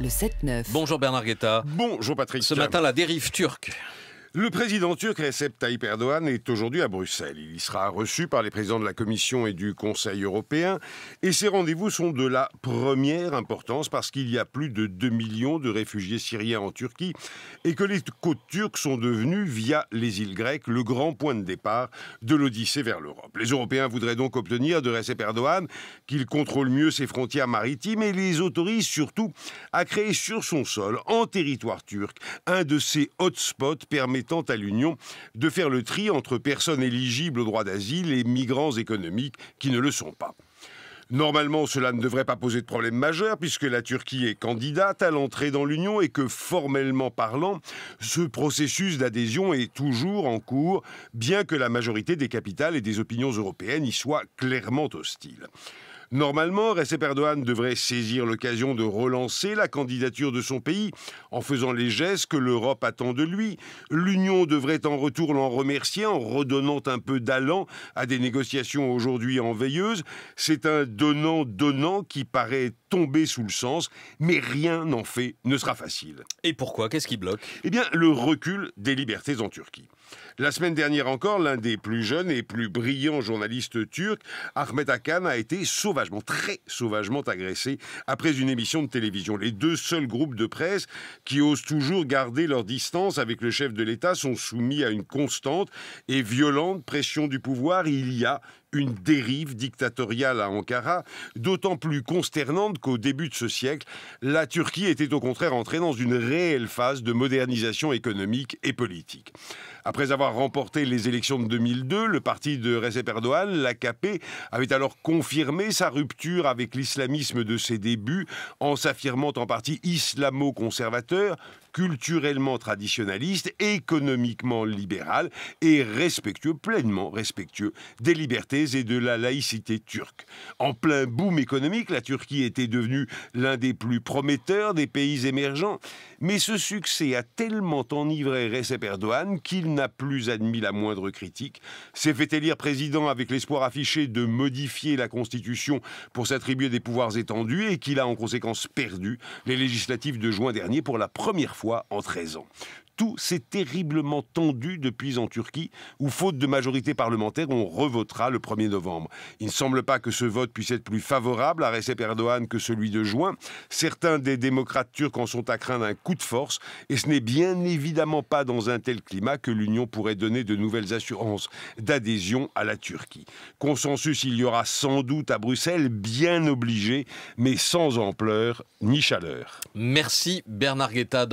Le 7-9. Bonjour Bernard Guetta. Bonjour Patrick. Ce matin, la dérive turque. Le président turc Recep Tayyip Erdogan est aujourd'hui à Bruxelles. Il y sera reçu par les présidents de la Commission et du Conseil européen. Et ces rendez-vous sont de la première importance parce qu'il y a plus de 2 millions de réfugiés syriens en Turquie et que les côtes turques sont devenues, via les îles grecques, le grand point de départ de l'Odyssée vers l'Europe. Les Européens voudraient donc obtenir de Recep Erdogan qu'il contrôle mieux ses frontières maritimes et les autorise surtout à créer sur son sol, en territoire turc, un de ces hotspots permettant à l'Union de faire le tri entre personnes éligibles au droit d'asile et migrants économiques qui ne le sont pas. Normalement, cela ne devrait pas poser de problème majeur puisque la Turquie est candidate à l'entrée dans l'Union et que, formellement parlant, ce processus d'adhésion est toujours en cours, bien que la majorité des capitales et des opinions européennes y soient clairement hostiles. Normalement, Recep Erdogan devrait saisir l'occasion de relancer la candidature de son pays en faisant les gestes que l'Europe attend de lui. L'Union devrait en retour l'en remercier en redonnant un peu d'allant à des négociations aujourd'hui en veilleuse. C'est un donnant-donnant qui paraît tomber sous le sens, mais rien n'en fait ne sera facile. Et pourquoi Qu'est-ce qui bloque Eh bien, le recul des libertés en Turquie. La semaine dernière encore, l'un des plus jeunes et plus brillants journalistes turcs, Ahmet Akan, a été sauvagement très sauvagement agressé après une émission de télévision. Les deux seuls groupes de presse qui osent toujours garder leur distance avec le chef de l'État sont soumis à une constante et violente pression du pouvoir. Il y a une dérive dictatoriale à Ankara, d'autant plus consternante qu'au début de ce siècle, la Turquie était au contraire entrée dans une réelle phase de modernisation économique et politique. Après avoir remporté les élections de 2002, le parti de Recep Erdogan, l'AKP, avait alors confirmé sa rupture avec l'islamisme de ses débuts en s'affirmant en partie islamo-conservateur, culturellement traditionnaliste, économiquement libéral et respectueux, pleinement respectueux des libertés et de la laïcité turque. En plein boom économique, la Turquie était devenue l'un des plus prometteurs des pays émergents, mais ce succès a tellement enivré Recep Erdogan qu'il n'a plus admis la moindre critique, s'est fait élire président avec l'espoir affiché de modifier la constitution pour s'attribuer des pouvoirs étendus et qu'il a en conséquence perdu les législatives de juin dernier pour la première fois en 13 ans. Tout s'est terriblement tendu depuis en Turquie, où, faute de majorité parlementaire, on revotera le 1er novembre. Il ne semble pas que ce vote puisse être plus favorable à Recep Erdogan que celui de juin. Certains des démocrates turcs en sont à craindre un coup de force, et ce n'est bien évidemment pas dans un tel climat que l'Union pourrait donner de nouvelles assurances d'adhésion à la Turquie. Consensus, il y aura sans doute à Bruxelles, bien obligé, mais sans ampleur ni chaleur. Merci Bernard Guetta.